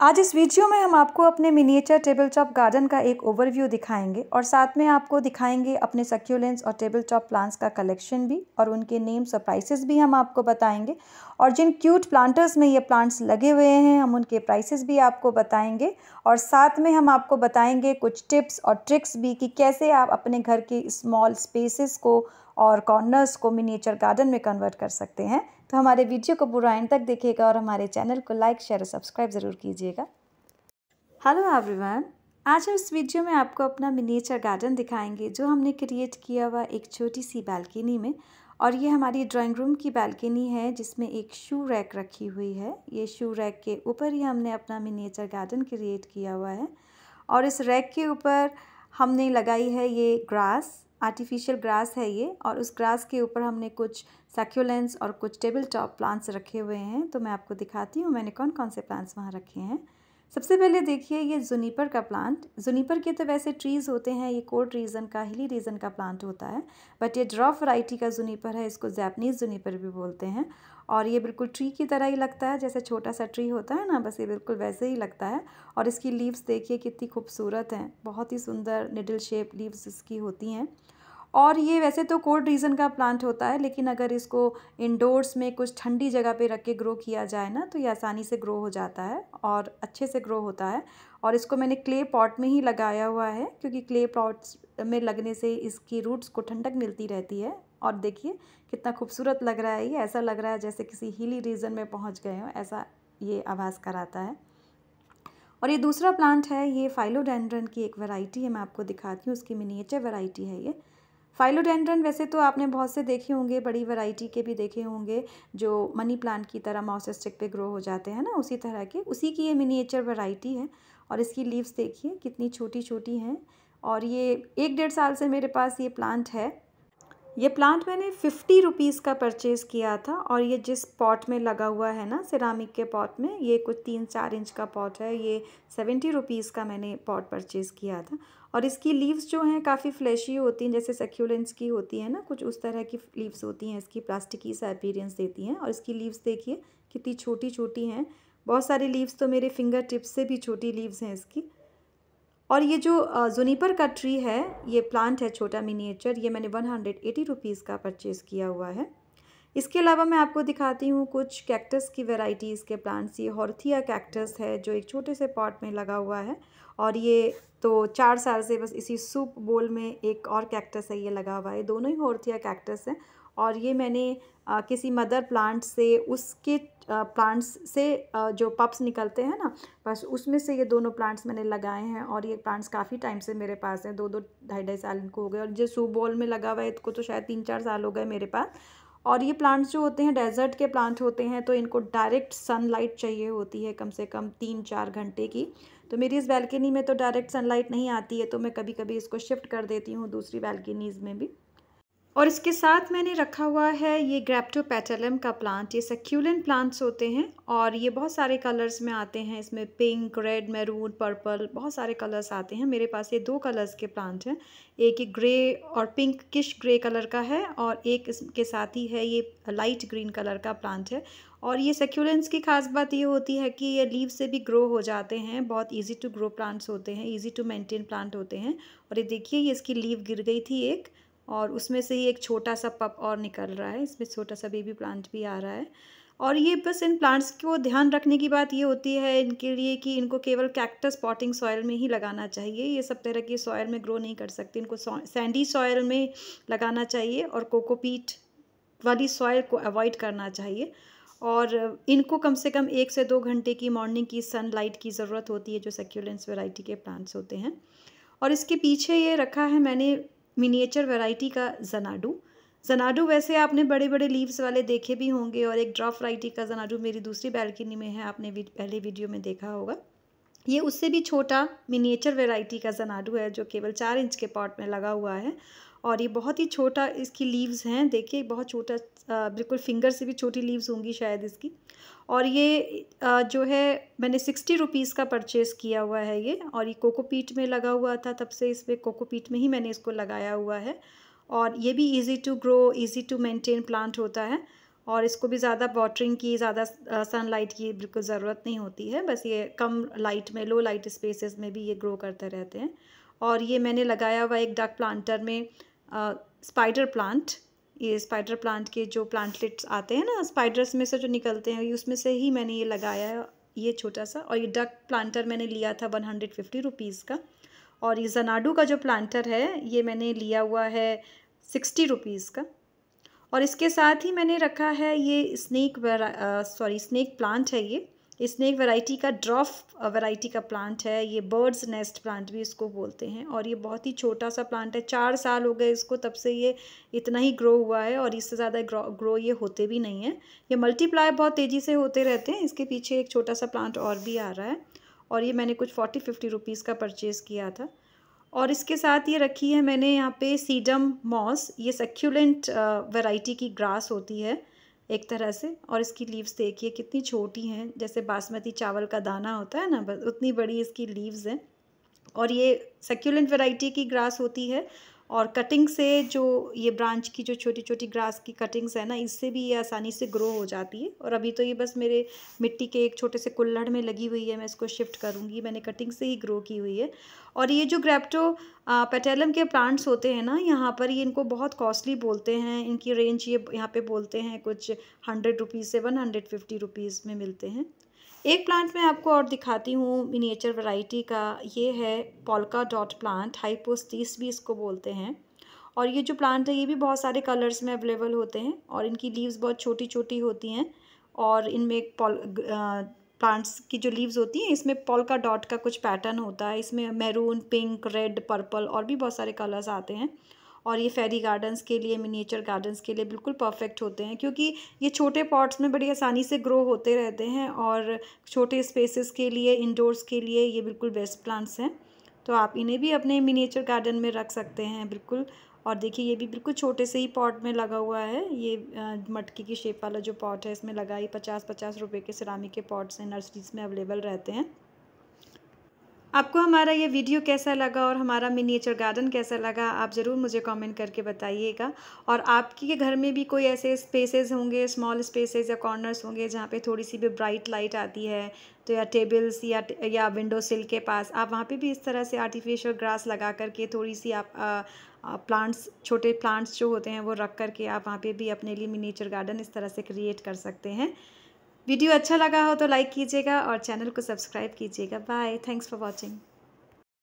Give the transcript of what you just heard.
आज इस वीडियो में हम आपको अपने मिनिएचर टेबल टॉप गार्डन का एक ओवरव्यू दिखाएंगे और साथ में आपको दिखाएंगे अपने सक्यूलेंस और टेबल टॉप प्लांट्स का कलेक्शन भी और उनके नेम्स और प्राइसेस भी हम आपको बताएंगे और जिन क्यूट प्लांटर्स में ये प्लांट्स लगे हुए हैं हम उनके प्राइसेस भी आपको बताएंगे और साथ में हम आपको बताएंगे कुछ टिप्स और ट्रिक्स भी कि कैसे आप अपने घर के स्मॉल स्पेसिस को और कॉर्नर्स को मिनिएचर गार्डन में कन्वर्ट कर सकते हैं तो हमारे वीडियो को पूरा एंड तक देखिएगा और हमारे चैनल को लाइक शेयर और सब्सक्राइब ज़रूर कीजिएगा हेलो एवरीवन आज हम इस वीडियो में आपको अपना मिनिएचर गार्डन दिखाएंगे जो हमने क्रिएट किया हुआ एक छोटी सी बालकनी में और ये हमारी ड्राइंग रूम की बालकनी है जिसमें एक शू रैक रखी हुई है ये शू रैक के ऊपर ही हमने अपना मिनिएचर गार्डन क्रिएट किया हुआ है और इस रैक के ऊपर हमने लगाई है ये ग्रास आर्टिफिशियल ग्रास है ये और उस ग्रास के ऊपर हमने कुछ सेक्यूलेंस और कुछ टेबल टॉप प्लांट्स रखे हुए हैं तो मैं आपको दिखाती हूँ मैंने कौन कौन से प्लांट्स वहाँ रखे हैं सबसे पहले देखिए ये जुनीपर का प्लांट जुनीपर के तो वैसे ट्रीज़ होते हैं ये कोर्ट रीज़न का हिली रीज़न का प्लांट होता है बट ये ड्रॉफ वराइटी का जुनीपर है इसको जैपनीज़ जुनीपर भी बोलते हैं और ये बिल्कुल ट्री की तरह ही लगता है जैसे छोटा सा ट्री होता है ना बस ये बिल्कुल वैसे ही लगता है और इसकी लीव्स देखिए कितनी खूबसूरत हैं बहुत ही सुंदर निडल शेप लीव्स इसकी होती हैं और ये वैसे तो कोल्ड रीजन का प्लांट होता है लेकिन अगर इसको इंडोर्स में कुछ ठंडी जगह पे रख के ग्रो किया जाए ना तो ये आसानी से ग्रो हो जाता है और अच्छे से ग्रो होता है और इसको मैंने क्ले पॉट में ही लगाया हुआ है क्योंकि क्ले पॉट्स में लगने से इसकी रूट्स को ठंडक मिलती रहती है और देखिए कितना खूबसूरत लग रहा है ये ऐसा लग रहा है जैसे किसी हिली रीजन में पहुँच गए हों ऐसा ये आवाज़ कराता है और ये दूसरा प्लांट है ये फाइलोडेंड्रन की एक वैरायटी है मैं आपको दिखाती हूँ उसकी मिनिएचर वैरायटी है ये फाइलोडेंड्रन वैसे तो आपने बहुत से देखे होंगे बड़ी वैरायटी के भी देखे होंगे जो मनी प्लांट की तरह माउस स्टिक पे ग्रो हो जाते हैं ना उसी तरह के उसी की ये मिनिएचर वैरायटी है और इसकी लीव्स देखिए कितनी छोटी छोटी हैं और ये एक डेढ़ साल से मेरे पास ये प्लांट है ये प्लांट मैंने फिफ्टी रुपीज़ का परचेज़ किया था और ये जिस पॉट में लगा हुआ है ना सिरामिक के पॉट में ये कुछ तीन चार इंच का पॉट है ये सेवेंटी रुपीज़ का मैंने पॉट परचेज़ किया था और इसकी लीव्स जो हैं काफ़ी फ्लैशी होती हैं जैसे सक्यूलेंस की होती है ना कुछ उस तरह की लीव्स होती हैं इसकी प्लास्टिकी सा अपीरियंस देती हैं और इसकी लीव्स देखिए कितनी छोटी छोटी हैं बहुत सारी लीव्स तो मेरे फिंगर टिप्स से भी छोटी लीव्स हैं इसकी और ये जो जुनीपर का ट्री है ये प्लांट है छोटा मिनिएचर ये मैंने वन हंड्रेड एटी रुपीज़ का परचेज़ किया हुआ है इसके अलावा मैं आपको दिखाती हूँ कुछ कैक्टस की वेराइटीज़ के प्लांट्स ये हॉर्थिया कैक्टस है जो एक छोटे से पॉट में लगा हुआ है और ये तो चार साल से बस इसी सूप बोल में एक और कैक्टस है ये लगा हुआ है दोनों ही हॉर्थिया कैक्टस हैं और ये मैंने आ, किसी मदर प्लांट से उसके प्लांट्स से जो पप्स निकलते हैं ना बस उसमें से ये दोनों प्लांट्स मैंने लगाए हैं और ये प्लांट्स काफ़ी टाइम से मेरे पास हैं दो दो ढाई ढाई साल इनको हो गए और जो सू बॉल में लगा हुआ है इसको तो शायद तीन चार साल हो गए मेरे पास और ये प्लांट्स जो होते हैं डेजर्ट के प्लांट होते हैं तो इनको डायरेक्ट सनलाइट चाहिए होती है कम से कम तीन चार घंटे की तो मेरी इस बैल्कनी में तो डायरेक्ट सनलाइट नहीं आती है तो मैं कभी कभी इसको शिफ्ट कर देती हूँ दूसरी बैल्कनीज़ में भी और इसके साथ मैंने रखा हुआ है ये ग्रेप्टोपेटलम का प्लांट ये सक्यूलेंट प्लांट्स होते हैं और ये बहुत सारे कलर्स में आते हैं इसमें पिंक रेड मैरून पर्पल बहुत सारे कलर्स आते हैं मेरे पास ये दो कलर्स के प्लांट हैं एक ग्रे और पिंक किश ग्रे कलर का है और एक इसके साथ ही है ये लाइट ग्रीन कलर का प्लांट है और ये सेक्यूलेंस की खास बात ये होती है कि ये लीव से भी ग्रो हो जाते हैं बहुत इजी टू ग्रो प्लांट्स होते हैं इजी टू मेंटेन प्लांट होते हैं और ये देखिए ये इसकी लीव गिर गई थी एक और उसमें से ही एक छोटा सा पप और निकल रहा है इसमें छोटा सा बेबी प्लांट भी आ रहा है और ये बस इन प्लांट्स को ध्यान रखने की बात ये होती है इनके लिए कि इनको केवल कैक्टस पॉटिंग सॉयल में ही लगाना चाहिए ये सब तरह के सॉयल में ग्रो नहीं कर सकते इनको सैंडी सॉयल में लगाना चाहिए और कोकोपीट वाली सॉयल को अवॉइड करना चाहिए और इनको कम से कम एक से दो घंटे की मॉर्निंग की सनलाइट की ज़रूरत होती है जो सेक्यूलेंस वेराइटी के प्लांट्स होते हैं और इसके पीछे ये रखा है मैंने मिनिएचर वैरायटी का जनाडू जनाडू वैसे आपने बड़े बड़े लीव्स वाले देखे भी होंगे और एक ड्रॉफ वराइटी का जनाडू मेरी दूसरी बैल्कनी में है आपने पहले वीडियो में देखा होगा ये उससे भी छोटा मिनिएचर वैरायटी का जनाडू है जो केवल चार इंच के पॉट में लगा हुआ है और ये बहुत ही छोटा इसकी लीव्स हैं देखिए बहुत छोटा बिल्कुल फिंगर से भी छोटी लीव्स होंगी शायद इसकी और ये जो है मैंने सिक्सटी रुपीज़ का परचेज़ किया हुआ है ये और ये कोकोपीट में लगा हुआ था तब से इस पर कोकोपीट में ही मैंने इसको लगाया हुआ है और ये भी easy to grow easy to maintain plant होता है और इसको भी ज़्यादा वाटरिंग की ज़्यादा सनलाइट की बिल्कुल ज़रूरत नहीं होती है बस ये कम लाइट में लो लाइट स्पेसेस में भी ये ग्रो करते रहते हैं और ये मैंने लगाया हुआ एक डक प्लांटर में स्पाइडर प्लांट ये स्पाइडर प्लांट के जो प्लांटलेट्स आते हैं ना स्पाइडर्स में से जो निकलते हैं उसमें से ही मैंने ये लगाया है ये छोटा सा और ये डक प्लांटर मैंने लिया था वन हंड्रेड फिफ्टी रुपीज़ का और ये जनाडू का जो प्लांटर है ये मैंने लिया हुआ है सिक्सटी रुपीज़ का और इसके साथ ही मैंने रखा है ये स्नैक सॉरी स्नैक प्लांट है ये इसने एक वैरायटी का ड्रॉफ वैरायटी का प्लांट है ये बर्ड्स नेस्ट प्लांट भी इसको बोलते हैं और ये बहुत ही छोटा सा प्लांट है चार साल हो गए इसको तब से ये इतना ही ग्रो हुआ है और इससे ज़्यादा ग्रो ये होते भी नहीं हैं ये मल्टीप्लाई बहुत तेज़ी से होते रहते हैं इसके पीछे एक छोटा सा प्लांट और भी आ रहा है और ये मैंने कुछ फोर्टी फिफ्टी रुपीज़ का परचेज़ किया था और इसके साथ ये रखी है मैंने यहाँ पे सीडम मॉस ये सक्यूलेंट वैरायटी की ग्रास होती है एक तरह से और इसकी लीव्स देखिए कितनी छोटी हैं जैसे बासमती चावल का दाना होता है ना बस उतनी बड़ी इसकी लीव्स हैं और ये सक्यूलेंट वैरायटी की ग्रास होती है और कटिंग से जो ये ब्रांच की जो छोटी छोटी ग्रास की कटिंग्स है ना इससे भी ये आसानी से ग्रो हो जाती है और अभी तो ये बस मेरे मिट्टी के एक छोटे से कुल्लड़ में लगी हुई है मैं इसको शिफ्ट करूँगी मैंने कटिंग से ही ग्रो की हुई है और ये जो ग्रेप्टो पेटेलम के प्लांट्स होते हैं ना यहाँ पर ये इनको बहुत कॉस्टली बोलते हैं इनकी रेंज ये यहाँ पर बोलते हैं कुछ हंड्रेड रुपीज़ से वन हंड्रेड फिफ्टी रुपीज़ में मिलते हैं एक प्लांट मैं आपको और दिखाती हूँ मिनिएचर वैरायटी का ये है पोलका डॉट प्लांट हाइपोस्टीस भी इसको बोलते हैं और ये जो प्लांट है ये भी बहुत सारे कलर्स में अवेलेबल होते हैं और इनकी लीव्स बहुत छोटी छोटी होती हैं और इनमें पॉल प्लांट्स की जो लीव्स होती हैं इसमें पोलका डॉट का कुछ पैटर्न होता है इसमें मैरून पिंक रेड पर्पल और भी बहुत सारे कलर्स आते हैं और ये फेरी गार्डन्स के लिए मिनीचर गार्डन्स के लिए बिल्कुल परफेक्ट होते हैं क्योंकि ये छोटे पॉट्स में बड़ी आसानी से ग्रो होते रहते हैं और छोटे स्पेसेस के लिए इंडोर्स के लिए ये बिल्कुल बेस्ट प्लांट्स हैं तो आप इन्हें भी अपने मिनीचर गार्डन में रख सकते हैं बिल्कुल और देखिए ये भी बिल्कुल छोटे से ही पॉट में लगा हुआ है ये मटकी की शेप वाला जो पॉट है इसमें लगा ही पचास पचास रुपये के सिरामिक के पॉट्स हैं नर्सरीज में अवेलेबल रहते हैं आपको हमारा ये वीडियो कैसा लगा और हमारा मिनिएचर गार्डन कैसा लगा आप ज़रूर मुझे कमेंट करके बताइएगा और आपके घर में भी कोई ऐसे स्पेसेस होंगे स्मॉल स्पेसेस या कॉर्नर्स होंगे जहाँ पे थोड़ी सी भी ब्राइट लाइट आती है तो या टेबल्स या या विंडो सिल के पास आप वहाँ पे भी इस तरह से आर्टिफिशियल ग्रास लगा करके थोड़ी सी आप आ, प्लांट्स छोटे प्लांट्स जो होते हैं वो रख करके आप वहाँ पे भी अपने लिए मिनीचर गार्डन इस तरह से क्रिएट कर सकते हैं वीडियो अच्छा लगा हो तो लाइक कीजिएगा और चैनल को सब्सक्राइब कीजिएगा बाय थैंक्स फॉर वॉचिंग